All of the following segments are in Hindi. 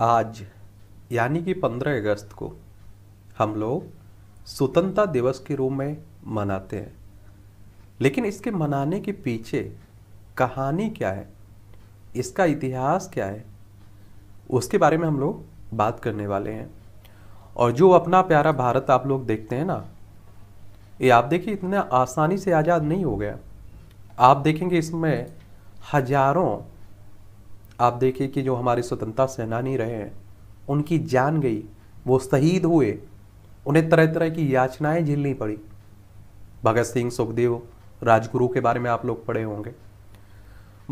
आज यानी कि 15 अगस्त को हम लोग स्वतंत्रता दिवस के रूप में मनाते हैं लेकिन इसके मनाने के पीछे कहानी क्या है इसका इतिहास क्या है उसके बारे में हम लोग बात करने वाले हैं और जो अपना प्यारा भारत आप लोग देखते हैं ना ये आप देखिए इतना आसानी से आज़ाद नहीं हो गया आप देखेंगे इसमें हजारों आप देखिए कि जो हमारे स्वतंत्रता सेनानी रहे हैं उनकी जान गई वो शहीद हुए उन्हें तरह तरह की याचनाएं झेलनी पड़ी भगत सिंह सुखदेव राजगुरु के बारे में आप लोग पढ़े होंगे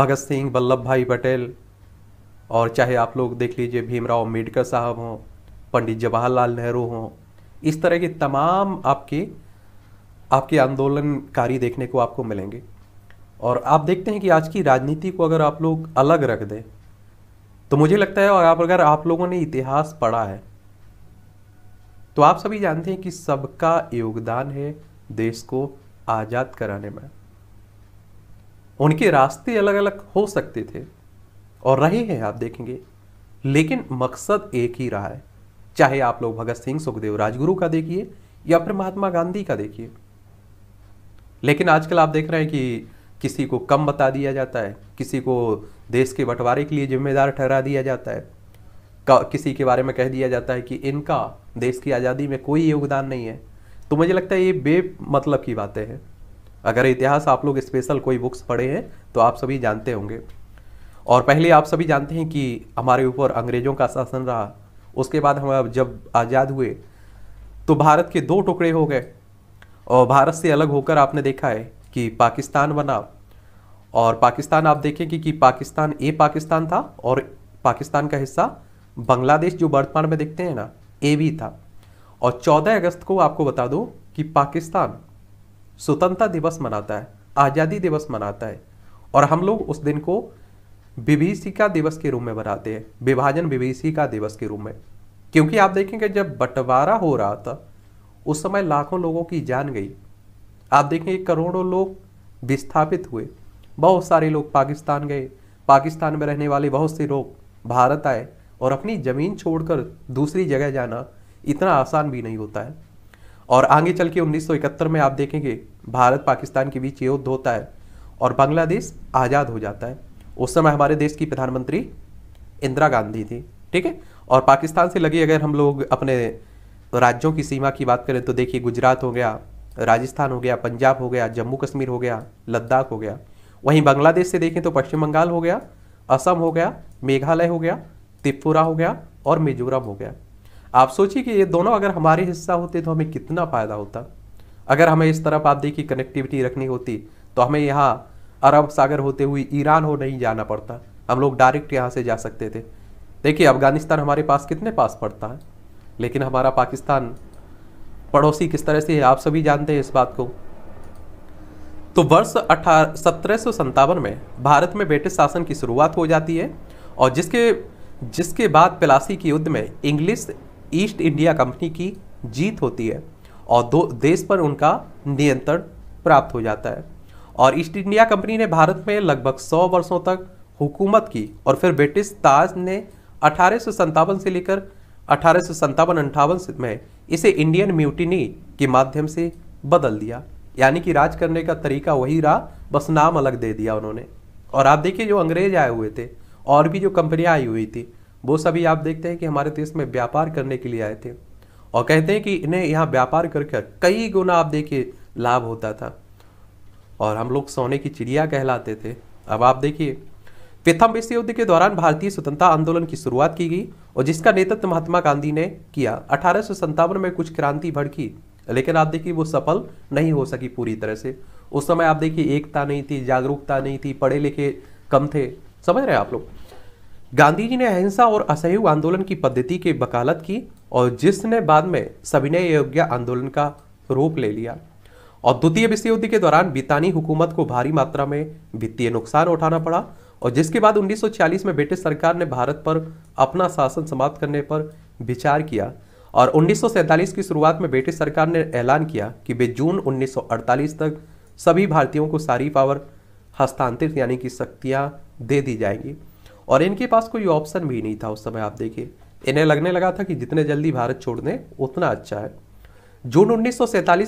भगत सिंह वल्लभ भाई पटेल और चाहे आप लोग देख लीजिए भीमराव अम्बेडकर साहब हों पंडित जवाहरलाल नेहरू हों इस तरह के तमाम आपके आपके आंदोलनकारी देखने को आपको मिलेंगे और आप देखते हैं कि आज की राजनीति को अगर आप लोग अलग रख दें तो मुझे लगता है और आप अगर आप लोगों ने इतिहास पढ़ा है तो आप सभी जानते हैं कि सबका योगदान है देश को आज़ाद कराने में उनके रास्ते अलग अलग हो सकते थे और रहे हैं आप देखेंगे लेकिन मकसद एक ही रहा है चाहे आप लोग भगत सिंह सुखदेव राजगुरु का देखिए या फिर महात्मा गांधी का देखिए लेकिन आजकल आप देख रहे हैं कि किसी को कम बता दिया जाता है किसी को देश के बंटवारे के लिए जिम्मेदार ठहरा दिया जाता है किसी के बारे में कह दिया जाता है कि इनका देश की आज़ादी में कोई योगदान नहीं है तो मुझे लगता है ये बे मतलब की बातें हैं अगर इतिहास आप लोग स्पेशल कोई बुक्स पढ़े हैं तो आप सभी जानते होंगे और पहले आप सभी जानते हैं कि हमारे ऊपर अंग्रेज़ों का शासन रहा उसके बाद हम जब आज़ाद हुए तो भारत के दो टुकड़े हो गए और भारत से अलग होकर आपने देखा है कि पाकिस्तान बना और पाकिस्तान आप देखें कि, कि पाकिस्तान ए पाकिस्तान था और पाकिस्तान का हिस्सा बांग्लादेश जो वर्तमान में देखते हैं ना ए भी था और 14 अगस्त को आपको बता दूं कि पाकिस्तान स्वतंत्रता दिवस मनाता है आज़ादी दिवस मनाता है और हम लोग उस दिन को विभीषिका दिवस के रूप में बनाते हैं विभाजन विभीषिका दिवस के रूप में क्योंकि आप देखेंगे जब बंटवारा हो रहा था उस समय लाखों लोगों की जान गई आप देखेंगे करोड़ों लोग विस्थापित हुए बहुत सारे लोग पाकिस्तान गए पाकिस्तान में रहने वाले बहुत से लोग भारत आए और अपनी ज़मीन छोड़कर दूसरी जगह जाना इतना आसान भी नहीं होता है और आगे चल के उन्नीस में आप देखेंगे भारत पाकिस्तान के बीच युद्ध होता है और बांग्लादेश आज़ाद हो जाता है उस समय हमारे देश की प्रधानमंत्री इंदिरा गांधी थी ठीक है और पाकिस्तान से लगी अगर हम लोग अपने राज्यों की सीमा की बात करें तो देखिए गुजरात हो गया राजस्थान हो गया पंजाब हो गया जम्मू कश्मीर हो गया लद्दाख हो गया वहीं बांग्लादेश से देखें तो पश्चिम बंगाल हो गया असम हो गया मेघालय हो गया त्रिपुरा हो गया और मिजोरम हो गया आप सोचिए कि ये दोनों अगर हमारे हिस्सा होते तो हमें कितना फ़ायदा होता अगर हमें इस तरफ आप देखिए कनेक्टिविटी रखनी होती तो हमें यहाँ अरब सागर होते हुए ईरान हो नहीं जाना पड़ता हम लोग डायरेक्ट यहाँ से जा सकते थे देखिए अफगानिस्तान हमारे पास कितने पास पड़ता है लेकिन हमारा पाकिस्तान पड़ोसी किस तरह से है आप सभी जानते हैं इस बात को तो वर्ष अठारह सत्रह में भारत में ब्रिटिश शासन की शुरुआत हो जाती है और जिसके जिसके बाद पिलासी के युद्ध में इंग्लिश ईस्ट इंडिया कंपनी की जीत होती है और दो देश पर उनका नियंत्रण प्राप्त हो जाता है और ईस्ट इंडिया कंपनी ने भारत में लगभग 100 वर्षों तक हुकूमत की और फिर ब्रिटिश ताज ने अठारह से लेकर अठारह सौ अंठावन में इसे इंडियन म्यूटिनी के माध्यम से बदल दिया यानी कि राज करने का तरीका वही रहा बस नाम अलग दे दिया उन्होंने और आप देखिए जो अंग्रेज आए हुए थे और भी जो कंपनियाँ आई हुई थी वो सभी आप देखते हैं कि हमारे देश में व्यापार करने के लिए आए थे और कहते हैं कि इन्हें यहाँ व्यापार करके कई गुना आप देखिए लाभ होता था और हम लोग सोने की चिड़िया कहलाते थे अब आप देखिए प्रथम विश्व युद्ध के दौरान भारतीय स्वतंत्रता आंदोलन की शुरुआत की गई और जिसका नेतृत्व महात्मा गांधी ने किया अठारह में कुछ क्रांति भड़की लेकिन आप देखिए वो सफल नहीं हो सकी पूरी तरह से उस समय आप देखिए एकता नहीं थी जागरूकता नहीं थी पढ़े लिखे कम थे समझ रहे हैं आप लोग गांधी जी ने अहिंसा और असहयोग आंदोलन की पद्धति के वकालत की और जिसने बाद में सविनय योग्य आंदोलन का रूप ले लिया और द्वितीय विश्व युद्ध के दौरान बितानी हुकूमत को भारी मात्रा में वित्तीय नुकसान उठाना पड़ा और जिसके बाद 1940 में ब्रिटिश सरकार ने भारत पर अपना शासन समाप्त करने पर विचार किया और 1947 की शुरुआत में ब्रिटिश सरकार ने ऐलान किया कि वे जून 1948 तक सभी भारतीयों को सारी पावर हस्तांतरित यानी कि शक्तियाँ दे दी जाएंगी और इनके पास कोई ऑप्शन भी नहीं था उस समय आप देखिए इन्हें लगने लगा था कि जितने जल्दी भारत छोड़ दें उतना अच्छा है जून उन्नीस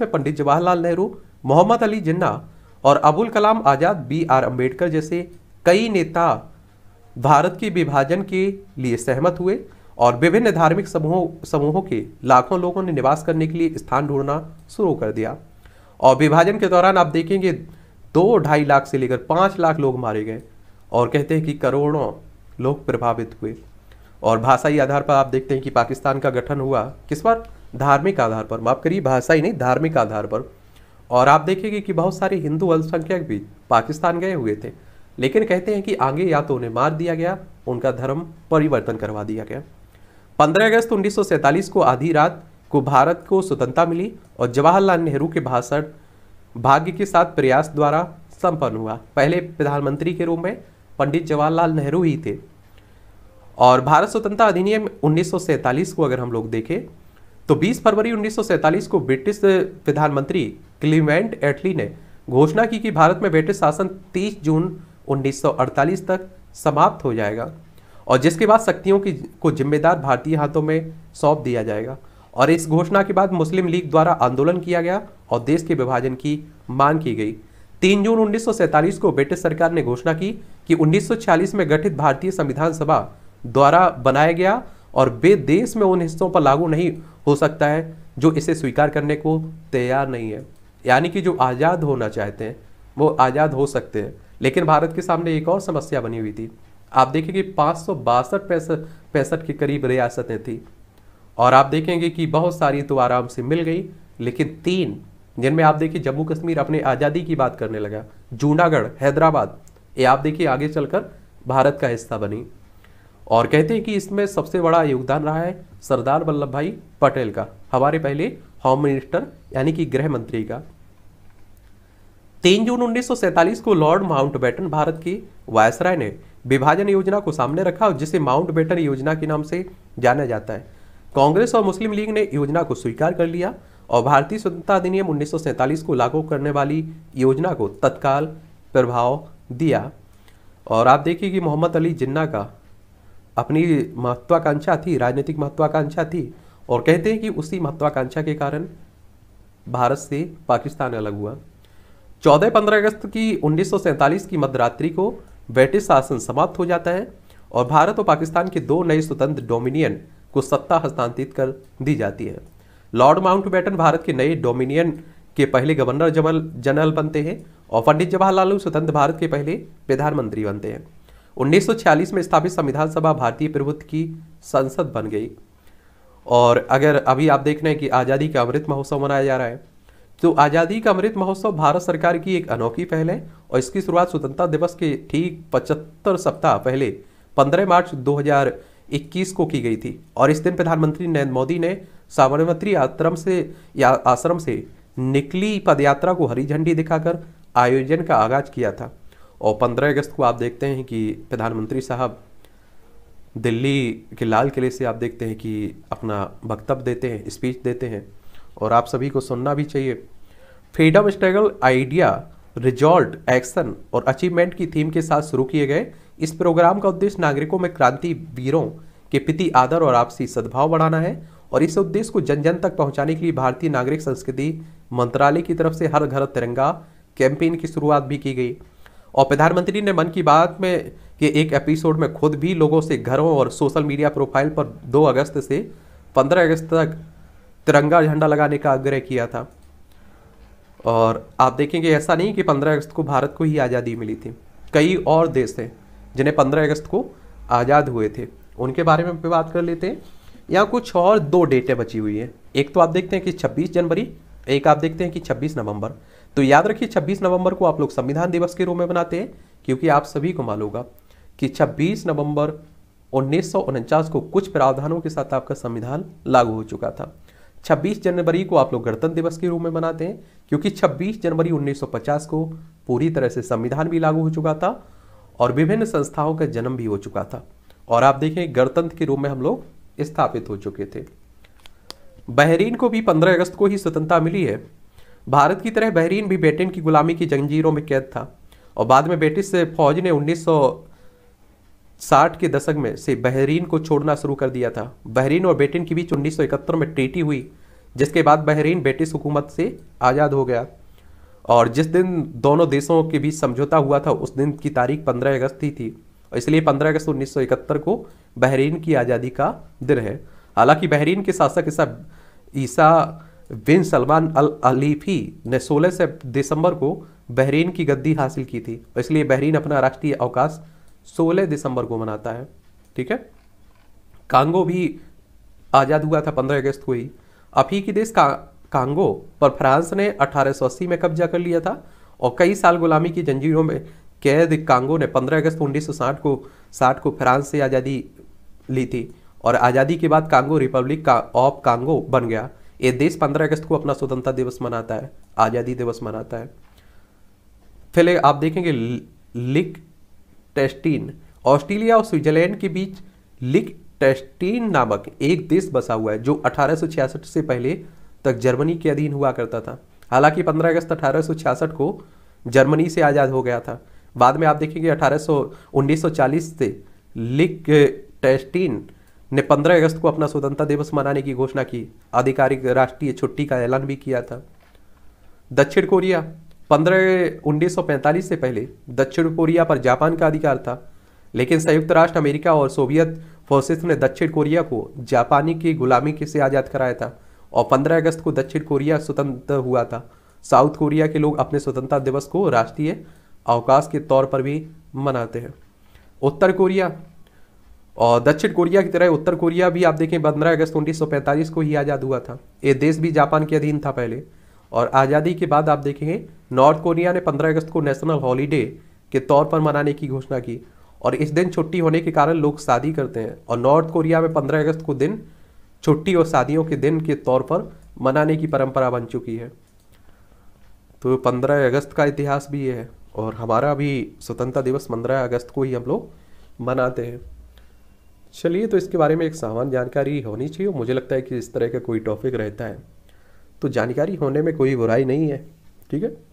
में पंडित जवाहरलाल नेहरू मोहम्मद अली जिन्ना और अबुल कलाम आज़ाद बी आर अम्बेडकर जैसे कई नेता भारत के विभाजन के लिए सहमत हुए और विभिन्न धार्मिक समूहों समूहों के लाखों लोगों ने निवास करने के लिए स्थान ढूंढना शुरू कर दिया और विभाजन के दौरान आप देखेंगे दो ढाई लाख से लेकर पाँच लाख लोग मारे गए और कहते हैं कि करोड़ों लोग प्रभावित हुए और भाषाई आधार पर आप देखते हैं कि पाकिस्तान का गठन हुआ किस पर धार्मिक आधार पर माफ करिए भाषाई नहीं धार्मिक आधार पर और आप देखेंगे कि बहुत सारे हिंदू अल्पसंख्यक भी पाकिस्तान गए हुए थे लेकिन कहते हैं कि आगे या तो उन्हें मार दिया गया उनका धर्म परिवर्तन करवा दिया गया 15 अगस्त 1947 को आधी रात को भारत को स्वतंत्रता मिली और जवाहरलाल नेहरू के भाषण भाग्य के साथ प्रयास द्वारा संपन्न हुआ पहले प्रधानमंत्री के रूप में पंडित जवाहरलाल नेहरू ही थे और भारत स्वतंत्रता अधिनियम 1947 को अगर हम लोग देखें तो 20 फरवरी 1947 को ब्रिटिश प्रधानमंत्री क्लीमेंट एटली ने घोषणा की कि भारत में ब्रिटिश शासन 30 जून 1948 तक समाप्त हो जाएगा और जिसके बाद शक्तियों की को जिम्मेदार भारतीय हाथों में सौंप दिया जाएगा और इस घोषणा के बाद मुस्लिम लीग द्वारा आंदोलन किया गया और देश के विभाजन की मांग की गई तीन जून 1947 को ब्रिटिश सरकार ने घोषणा की कि 1946 में गठित भारतीय संविधान सभा द्वारा बनाया गया और वे देश में उन हिस्सों पर लागू नहीं हो सकता है जो इसे स्वीकार करने को तैयार नहीं है यानी कि जो आज़ाद होना चाहते हैं वो आज़ाद हो सकते हैं लेकिन भारत के सामने एक और समस्या बनी हुई थी आप देखेंगे पाँच सौ बासठ पैंसठ पैंसठ के करीब रियासतें थी और आप देखेंगे कि बहुत सारी तो आराम से मिल गई लेकिन तीन जिनमें आप देखिए जम्मू कश्मीर अपने आज़ादी की बात करने लगा जूनागढ़ हैदराबाद ये आप देखिए आगे चलकर भारत का हिस्सा बनी और कहते हैं कि इसमें सबसे बड़ा योगदान रहा है सरदार वल्लभ भाई पटेल का हमारे पहले होम मिनिस्टर यानी कि गृह मंत्री का तीन जून उन्नीस को लॉर्ड माउंटबेटन भारत की वायसराय ने विभाजन योजना को सामने रखा और जिसे माउंटबेटन योजना के नाम से जाना जाता है कांग्रेस और मुस्लिम लीग ने योजना को स्वीकार कर लिया और भारतीय स्वतंत्रता अधिनियम उन्नीस को लागू करने वाली योजना को तत्काल प्रभाव दिया और आप देखिए कि मोहम्मद अली जिन्ना का अपनी महत्वाकांक्षा थी राजनीतिक महत्वाकांक्षा थी और कहते हैं कि उसी महत्वाकांक्षा के कारण भारत से पाकिस्तान अलग हुआ चौदह पंद्रह अगस्त की उन्नीस की मध्यरात्रि को ब्रिटिश शासन समाप्त हो जाता है और भारत और पाकिस्तान के दो नए स्वतंत्र डोमिनियन को सत्ता हस्तांतरित कर दी जाती है लॉर्ड बैटन भारत के नए डोमिनियन के पहले गवर्नर जनरल जनरल बनते हैं और पंडित जवाहरलाल नेहरू स्वतंत्र भारत के पहले प्रधानमंत्री बनते हैं 1946 में स्थापित संविधान सभा भारतीय प्रभुत्व की संसद बन गई और अगर अभी आप देख रहे हैं कि आज़ादी का अमृत महोत्सव मनाया जा रहा है तो आज़ादी का अमृत महोत्सव भारत सरकार की एक अनोखी पहल है और इसकी शुरुआत स्वतंत्रता दिवस के ठीक पचहत्तर सप्ताह पहले 15 मार्च 2021 को की गई थी और इस दिन प्रधानमंत्री नरेंद्र मोदी ने साबरमती आश्रम से या आश्रम से निकली पदयात्रा को हरी झंडी दिखाकर आयोजन का आगाज किया था और 15 अगस्त को आप देखते हैं कि प्रधानमंत्री साहब दिल्ली के लाल किले से आप देखते हैं कि अपना वक्तव्य देते हैं स्पीच देते हैं और आप सभी को सुनना भी चाहिए freedom struggle idea result action और अचीवमेंट की थीम के साथ शुरू किए गए इस प्रोग्राम का उद्देश्य नागरिकों में क्रांति वीरों के प्रति आदर और आपसी सद्भाव बढ़ाना है और इस उद्देश्य को जन जन तक पहुंचाने के लिए भारतीय नागरिक संस्कृति मंत्रालय की तरफ से हर घर तिरंगा कैंपेन की शुरुआत भी की गई और प्रधानमंत्री ने मन की बात में के एक एपिसोड में खुद भी लोगों से घरों और सोशल मीडिया प्रोफाइल पर 2 अगस्त से 15 अगस्त तक तिरंगा झंडा लगाने का आग्रह किया था और आप देखेंगे ऐसा नहीं कि 15 अगस्त को भारत को ही आज़ादी मिली थी कई और देश थे जिन्हें 15 अगस्त को आज़ाद हुए थे उनके बारे में भी बात कर लेते हैं यहाँ कुछ और दो डेटें बची हुई हैं एक तो आप देखते हैं कि 26 जनवरी एक आप देखते हैं कि 26 नवंबर तो याद रखिए 26 नवंबर को आप लोग संविधान दिवस के रूप में बनाते हैं क्योंकि आप सभी को मालूम होगा कि छब्बीस नवम्बर उन्नीस को कुछ प्रावधानों के साथ आपका संविधान लागू हो चुका था 26 जनवरी को आप लोग गणतंत्र दिवस के रूप में मनाते हैं क्योंकि 26 जनवरी 1950 को पूरी तरह से संविधान भी लागू हो चुका था और विभिन्न संस्थाओं का जन्म भी हो चुका था और आप देखें गणतंत्र के रूप में हम लोग स्थापित हो चुके थे बहरीन को भी 15 अगस्त को ही स्वतंत्रता मिली है भारत की तरह बहरीन भी ब्रिटेन की गुलामी की जंजीरों में कैद था और बाद में ब्रिटिश फौज ने उन्नीस साठ के दशक में से बहरीन को छोड़ना शुरू कर दिया था बहरीन और ब्रिटेन के बीच उन्नीस में ट्रीटी हुई जिसके बाद बहरीन ब्रिटिश हुकूमत से आज़ाद हो गया और जिस दिन दोनों देशों के बीच समझौता हुआ था उस दिन की तारीख 15 अगस्त ही थी इसलिए 15 अगस्त 1971 को बहरीन की आज़ादी का दिन है हालांकि बहरीन के शासक ईसा ईसा बिन सलमान अल अलीफी ने सोलह से दिसंबर को बहरीन की गद्दी हासिल की थी इसलिए बहरीन अपना राष्ट्रीय अवकाश सोलह दिसंबर को मनाता है ठीक है कांगो भी आज़ाद हुआ था पंद्रह अगस्त को ही अफ्रीकी देश का कांगो पर फ्रांस ने अठारह में कब्जा कर लिया था और कई साल गुलामी की जंजीरों में कैद कांगो ने 15 अगस्त उन्नीस को साठ को फ्रांस से आज़ादी ली थी और आज़ादी के बाद कांगो रिपब्लिक का ऑफ कांगो बन गया ये देश 15 अगस्त को अपना स्वतंत्रता दिवस मनाता है आज़ादी दिवस मनाता है पहले आप देखेंगे लिक टेस्टीन ऑस्ट्रेलिया और स्विट्जरलैंड के बीच लिक टेस्टीन नामक एक देश बसा हुआ है जो 1866 से पहले तक जर्मनी के अधीन हुआ करता था हालांकि 15 अगस्त 1866 को जर्मनी से आज़ाद हो गया था बाद में आप देखेंगे अठारह 1940 से लिक टेस्टीन ने 15 अगस्त को अपना स्वतंत्रता दिवस मनाने की घोषणा की आधिकारिक राष्ट्रीय छुट्टी का ऐलान भी किया था दक्षिण कोरिया पंद्रह उन्नीस से पहले दक्षिण कोरिया पर जापान का अधिकार था लेकिन संयुक्त राष्ट्र अमेरिका और सोवियत फोर्सेस ने दक्षिण कोरिया को जापानी की गुलामी के से आज़ाद कराया था और 15 अगस्त को दक्षिण कोरिया स्वतंत्र हुआ था साउथ कोरिया के लोग अपने स्वतंत्रता दिवस को राष्ट्रीय अवकाश के तौर पर भी मनाते हैं उत्तर कोरिया और दक्षिण कोरिया की तरह उत्तर कोरिया भी आप देखें पंद्रह अगस्त उन्नीस को ही आज़ाद हुआ था ये देश भी जापान के अधीन था पहले और आज़ादी के बाद आप देखेंगे नॉर्थ कोरिया ने 15 अगस्त को नेशनल हॉलीडे के तौर पर मनाने की घोषणा की और इस दिन छुट्टी होने के कारण लोग शादी करते हैं और नॉर्थ कोरिया में 15 अगस्त को दिन छुट्टी और शादियों के दिन के तौर पर मनाने की परंपरा बन चुकी है तो 15 अगस्त का इतिहास भी है और हमारा भी स्वतंत्रता दिवस पंद्रह अगस्त को ही हम लोग मनाते हैं चलिए तो इसके बारे में एक सामान्य जानकारी होनी चाहिए मुझे लगता है कि इस तरह का कोई टॉपिक रहता है तो जानकारी होने में कोई बुराई नहीं है ठीक है